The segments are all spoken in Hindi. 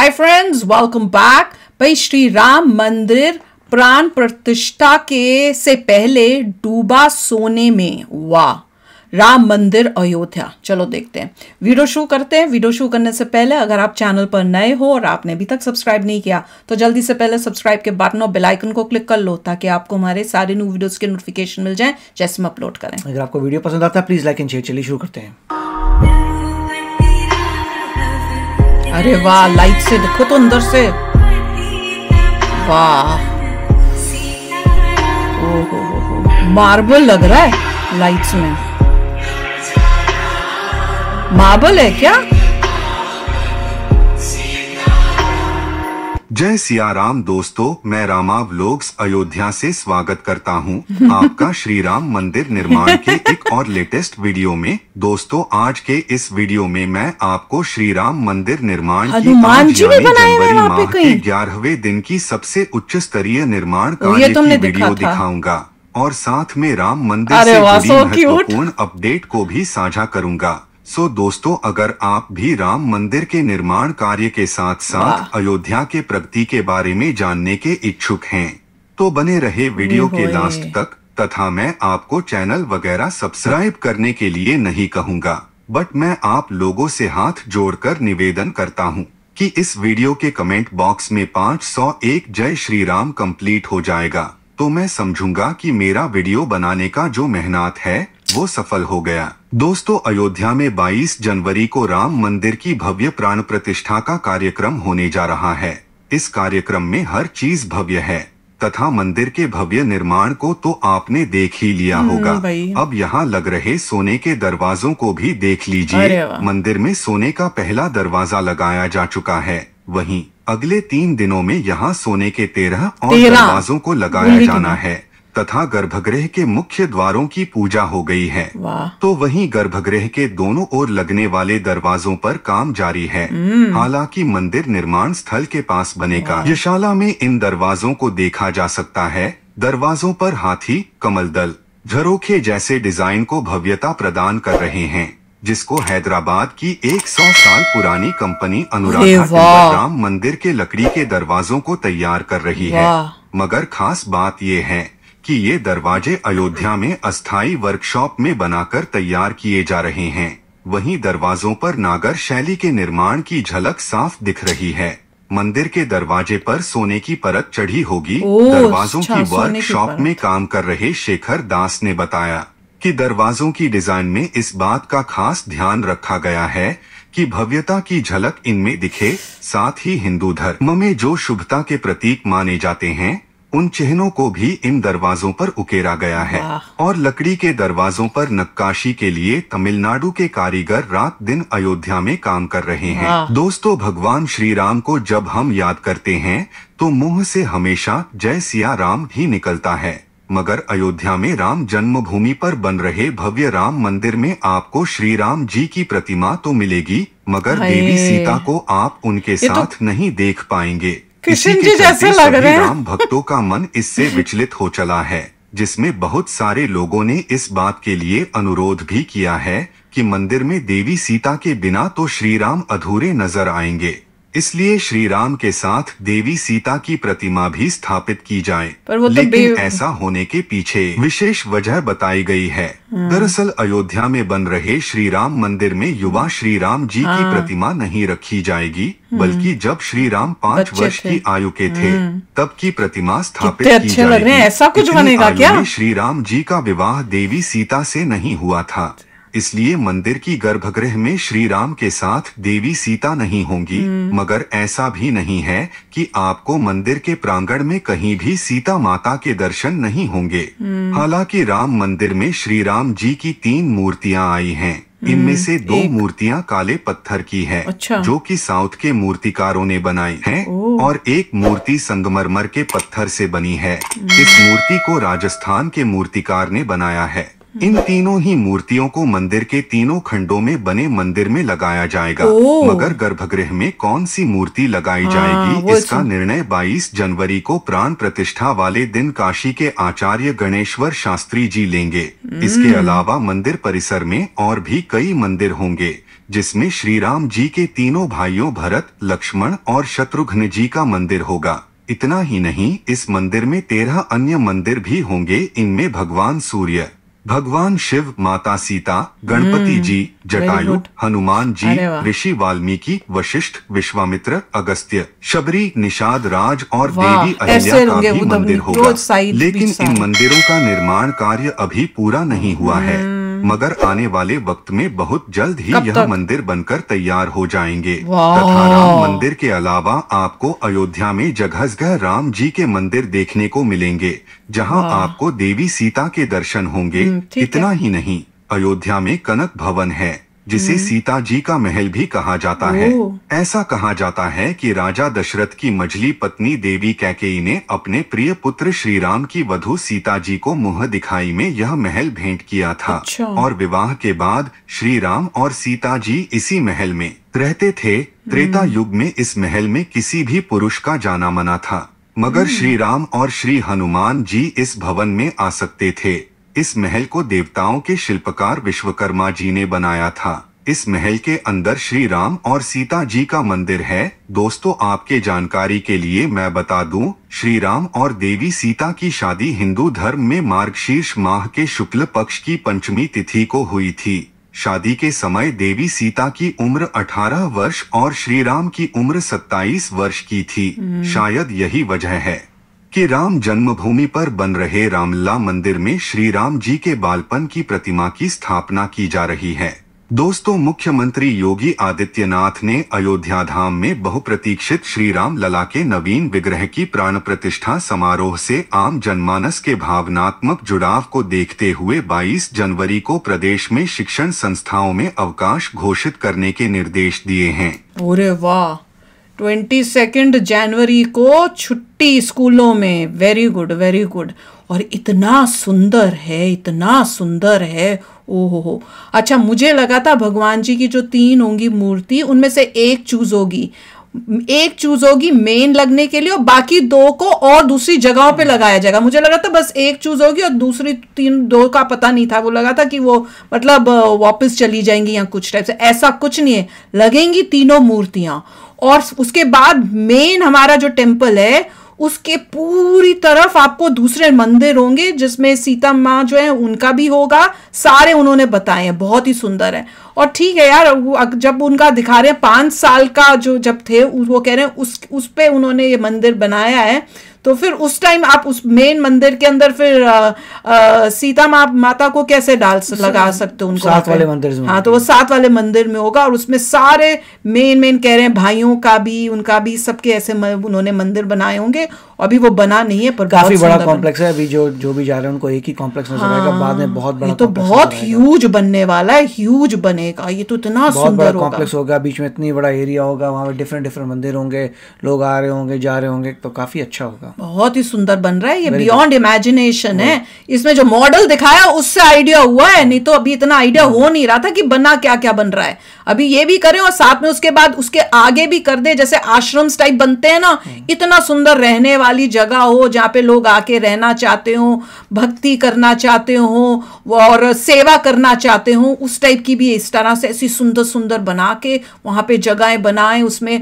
हाय फ्रेंड्स वेलकम बैक भाई श्री राम मंदिर प्राण प्रतिष्ठा के से पहले डूबा सोने में वाह राम मंदिर अयोध्या चलो देखते हैं वीडियो शुरू करते हैं वीडियो शुरू करने से पहले अगर आप चैनल पर नए हो और आपने अभी तक सब्सक्राइब नहीं किया तो जल्दी से पहले सब्सक्राइब के बटन और बेल आइकन को क्लिक कर लो ताकि आपको हमारे सारे न्यू वीडियोस के नोटिफिकेशन मिल जाए जैसे हम अपलोड करें अगर आपको वीडियो पसंद आता है प्लीज़ लाइक एंड शेयर चलिए शुरू करते हैं अरे वाह लाइट से देखो तो अंदर से वाह मार्बल लग रहा है लाइट्स में मार्बल है क्या जय सियाराम दोस्तों मैं रामाव अयोध्या से स्वागत करता हूं आपका श्री राम मंदिर निर्माण के एक और लेटेस्ट वीडियो में दोस्तों आज के इस वीडियो में मैं आपको श्री राम मंदिर निर्माण की जनवरी माह के ग्यारहवें दिन की सबसे उच्च स्तरीय निर्माण कार्य की वीडियो दिखाऊंगा और साथ में राम मंदिर से जुड़ी महत्वपूर्ण अपडेट को भी साझा करूंगा सो दोस्तों अगर आप भी राम मंदिर के निर्माण कार्य के साथ साथ अयोध्या के प्रगति के बारे में जानने के इच्छुक हैं तो बने रहे वीडियो के लास्ट तक तथा मैं आपको चैनल वगैरह सब्सक्राइब करने के लिए नहीं कहूँगा बट मैं आप लोगों से हाथ जोड़कर निवेदन करता हूँ कि इस वीडियो के कमेंट बॉक्स में 501 जय श्री राम कम्प्लीट हो जाएगा तो मैं समझूंगा कि मेरा वीडियो बनाने का जो मेहनत है वो सफल हो गया दोस्तों अयोध्या में 22 जनवरी को राम मंदिर की भव्य प्राण प्रतिष्ठा का कार्यक्रम होने जा रहा है इस कार्यक्रम में हर चीज भव्य है तथा मंदिर के भव्य निर्माण को तो आपने देख ही लिया हम्म, होगा अब यहाँ लग रहे सोने के दरवाजों को भी देख लीजिए मंदिर में सोने का पहला दरवाजा लगाया जा चुका है वहीं अगले तीन दिनों में यहाँ सोने के तेरह और दरवाजों को लगाया जाना है तथा गर्भगृह के मुख्य द्वारों की पूजा हो गई है तो वहीं गर्भगृह के दोनों ओर लगने वाले दरवाजों पर काम जारी है हम्म। हालांकि मंदिर निर्माण स्थल के पास बनेगा यशाला में इन दरवाजों को देखा जा सकता है दरवाजों पर हाथी कमल दल झरोखे जैसे डिजाइन को भव्यता प्रदान कर रहे हैं जिसको हैदराबाद की 100 साल पुरानी कंपनी अनुराधा राम मंदिर के लकड़ी के दरवाजों को तैयार कर रही है मगर खास बात ये है कि ये दरवाजे अयोध्या में अस्थाई वर्कशॉप में बनाकर तैयार किए जा रहे हैं वहीं दरवाजों पर नागर शैली के निर्माण की झलक साफ दिख रही है मंदिर के दरवाजे पर सोने की परत चढ़ी होगी दरवाजों अच्छा, की वर्कशॉप में काम कर रहे शेखर दास ने बताया कि दरवाजों की डिजाइन में इस बात का खास ध्यान रखा गया है कि भव्यता की झलक इनमें दिखे साथ ही हिंदू धर्म में जो शुभता के प्रतीक माने जाते हैं उन चिन्हों को भी इन दरवाजों पर उकेरा गया है और लकड़ी के दरवाजों पर नक्काशी के लिए तमिलनाडु के कारीगर रात दिन अयोध्या में काम कर रहे हैं दोस्तों भगवान श्री राम को जब हम याद करते हैं तो मुंह से हमेशा जय सिया राम ही निकलता है मगर अयोध्या में राम जन्मभूमि पर बन रहे भव्य राम मंदिर में आपको श्री राम जी की प्रतिमा तो मिलेगी मगर देवी सीता को आप उनके तो साथ तो... नहीं देख पाएंगे कृष्ण जी जैसे लग रहे हैं राम भक्तों का मन इससे विचलित हो चला है जिसमें बहुत सारे लोगों ने इस बात के लिए अनुरोध भी किया है कि मंदिर में देवी सीता के बिना तो श्री राम अधूरे नजर आएंगे इसलिए श्री राम के साथ देवी सीता की प्रतिमा भी स्थापित की जाए पर वो तो लेकिन ऐसा होने के पीछे विशेष वजह बताई गई है हाँ। दरअसल अयोध्या में बन रहे श्री राम मंदिर में युवा श्री राम जी की हाँ। प्रतिमा नहीं रखी जाएगी हम्म। बल्कि जब श्री राम पाँच वर्ष की आयु के थे हम्म। तब की प्रतिमा स्थापित की अच्छे जाएगी। लग रहे ऐसा कुछ बनेगा क्या श्री राम जी का विवाह देवी सीता से नहीं हुआ था इसलिए मंदिर की गर्भगृह में श्री राम के साथ देवी सीता नहीं होंगी हम्म। मगर ऐसा भी नहीं है कि आपको मंदिर के प्रांगण में कहीं भी सीता माता के दर्शन नहीं होंगे हम्म। हालांकि राम मंदिर में श्री राम जी की तीन मूर्तियां आई हैं इनमें हम्म, से दो मूर्तियां काले पत्थर की है अच्छा। जो कि साउथ के मूर्तिकारों ने बनाई हैं और एक मूर्ति संगमरमर के पत्थर से बनी है इस मूर्ति को राजस्थान के मूर्तिकार ने बनाया है इन तीनों ही मूर्तियों को मंदिर के तीनों खंडों में बने मंदिर में लगाया जाएगा मगर गर्भगृह में कौन सी मूर्ति लगाई हाँ, जाएगी इसका निर्णय 22 जनवरी को प्राण प्रतिष्ठा वाले दिन काशी के आचार्य गणेश्वर शास्त्री जी लेंगे इसके हम्म। अलावा मंदिर परिसर में और भी कई मंदिर होंगे जिसमें श्री राम जी के तीनों भाइयों भरत लक्ष्मण और शत्रुघ्न जी का मंदिर होगा इतना ही नहीं इस मंदिर में तेरह अन्य मंदिर भी होंगे इनमें भगवान सूर्य भगवान शिव माता सीता गणपति hmm, जी जटायु हनुमान जी ऋषि वाल्मीकि वशिष्ठ विश्वामित्र अगस्त्य शबरी निषाद राज और देवी अहिल्या का भी मंदिर होगा लेकिन इन मंदिरों का निर्माण कार्य अभी पूरा नहीं हुआ है hmm, मगर आने वाले वक्त में बहुत जल्द ही यह मंदिर बनकर तैयार हो जाएंगे तथा राम मंदिर के अलावा आपको अयोध्या में जगह जगह राम जी के मंदिर देखने को मिलेंगे जहां आपको देवी सीता के दर्शन होंगे हम्म, इतना ही नहीं अयोध्या में कनक भवन है जिसे हम्म। सीता जी का महल भी कहा जाता है ऐसा कहा जाता है कि राजा दशरथ की मझली पत्नी देवी कैकेयी ने अपने प्रिय पुत्र श्री राम की वधु सीता जी को मुंह दिखाई में यह महल भेंट किया था अच्छा। और विवाह के बाद श्री राम और सीता जी इसी महल में रहते थे त्रेता हम्म। युग में इस महल में किसी भी पुरुष का जाना मना था मगर हम्म। श्री राम और श्री हनुमान जी इस भवन में आ सकते थे इस महल को देवताओं के शिल्पकार विश्वकर्मा जी ने बनाया था इस महल के अंदर श्री राम और सीता जी का मंदिर है दोस्तों आपके जानकारी के लिए मैं बता दूं, श्री राम और देवी सीता की शादी हिंदू धर्म में मार्गशीर्ष माह के शुक्ल पक्ष की पंचमी तिथि को हुई थी शादी के समय देवी सीता की उम्र 18 वर्ष और श्री राम की उम्र 27 वर्ष की थी हम्म। शायद यही वजह है कि राम जन्मभूमि पर बन रहे रामला मंदिर में श्री राम जी के बालपन की प्रतिमा की स्थापना की जा रही है दोस्तों मुख्यमंत्री योगी आदित्यनाथ ने अयोध्या धाम में बहुप्रतीक्षित श्री राम लला के नवीन विग्रह की प्राण प्रतिष्ठा समारोह से आम जनमानस के भावनात्मक जुड़ाव को देखते हुए 22 जनवरी को प्रदेश में शिक्षण संस्थाओं में अवकाश घोषित करने के निर्देश दिए हैं वाह ट्वेंटी सेकेंड जनवरी को छुट्टी स्कूलों में वेरी गुड वेरी गुड और इतना सुंदर है इतना सुंदर है ओहो हो अच्छा मुझे लगा था भगवान जी की जो तीन होंगी मूर्ति उनमें से एक चूज होगी एक चूज होगी मेन लगने के लिए और बाकी दो को और दूसरी जगहों पे लगाया जाएगा मुझे लगा था बस एक चूज होगी और दूसरी तीन दो का पता नहीं था वो लगा था कि वो मतलब वापस चली जाएंगी या कुछ टाइप से ऐसा कुछ नहीं है लगेंगी तीनों मूर्तियां और उसके बाद मेन हमारा जो टेम्पल है उसके पूरी तरफ आपको दूसरे मंदिर होंगे जिसमें सीता माँ जो है उनका भी होगा सारे उन्होंने बताए हैं बहुत ही सुंदर है और ठीक है यार जब उनका दिखा रहे हैं पाँच साल का जो जब थे वो कह रहे हैं उस उस पर उन्होंने ये मंदिर बनाया है तो फिर उस टाइम आप उस मेन मंदिर के अंदर फिर आ, आ, सीता मा, माता को कैसे डाल लगा सकते हो उनको सात वाले मंदिर में हाँ तो वो सात वाले मंदिर में होगा और उसमें सारे मेन मेन कह रहे हैं भाइयों का भी उनका भी सबके ऐसे उन्होंने मंदिर बनाए होंगे अभी वो बना नहीं है पर काफी बड़ा कॉम्प्लेक्स है अभी जो जो भी जा रहे हैं उनको एक ही कॉम्प्लेक्स नजर आएगा हाँ, बाद में बहुत बड़ा तो बहुत ह्यूज बनने वाला है ह्यूज बनेगा ये तो इतना सुंदर कॉम्प्लेक्स होगा बीच में इतनी बड़ा एरिया होगा वहाँ पे डिफरेंट डिफरेंट मंदिर होंगे लोग आ रहे होंगे जा रहे होंगे तो काफी अच्छा होगा बहुत ही सुंदर बन रहा है ये बियॉन्ड इमेजिनेशन है इसमें जो मॉडल दिखाया उससे आइडिया हुआ है नहीं तो अभी इतना आइडिया hmm। हो नहीं रहा था कि बना क्या क्या बन रहा है अभी ये भी करें और साथ में उसके बाद उसके आगे भी कर दे जैसे आश्रम टाइप बनते हैं ना hmm। इतना सुंदर रहने वाला खाली जगह हो जहाँ पे लोग आके रहना चाहते हो भक्ति करना चाहते हो और सेवा करना चाहते हो उस टाइप की भी इस तरह से ऐसी सुंदर सुंदर बना के वहाँ पे जगहें बनाएं उसमें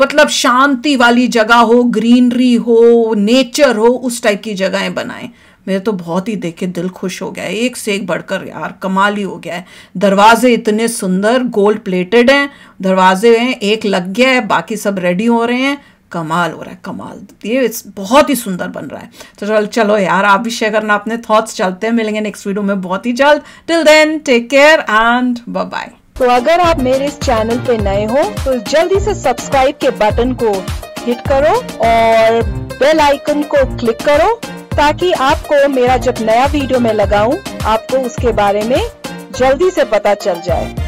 मतलब शांति वाली जगह हो ग्रीनरी हो नेचर हो उस टाइप की जगहें बनाएं मेरे तो बहुत ही देखे दिल खुश हो गया है एक से एक बढ़कर यार कमाल ही हो गया है दरवाजे इतने सुंदर गोल्ड प्लेटेड हैं दरवाजे हैं एक लग गया है बाकी सब रेडी हो रहे हैं कमाल हो रहा है कमाल ये बहुत ही सुंदर बन रहा है तो चल चलो यार आप भी शेयर करना अपने थॉट्स चलते हैं मिलेंगे नेक्स्ट वीडियो में बहुत ही जल्द till then take care and bye तो अगर आप मेरे इस चैनल पे नए हो तो जल्दी से सब्सक्राइब के बटन को हिट करो और बेल आइकन को क्लिक करो ताकि आपको मेरा जब नया वीडियो मैं लगाऊं आपको उसके बारे में जल्दी से पता चल जाए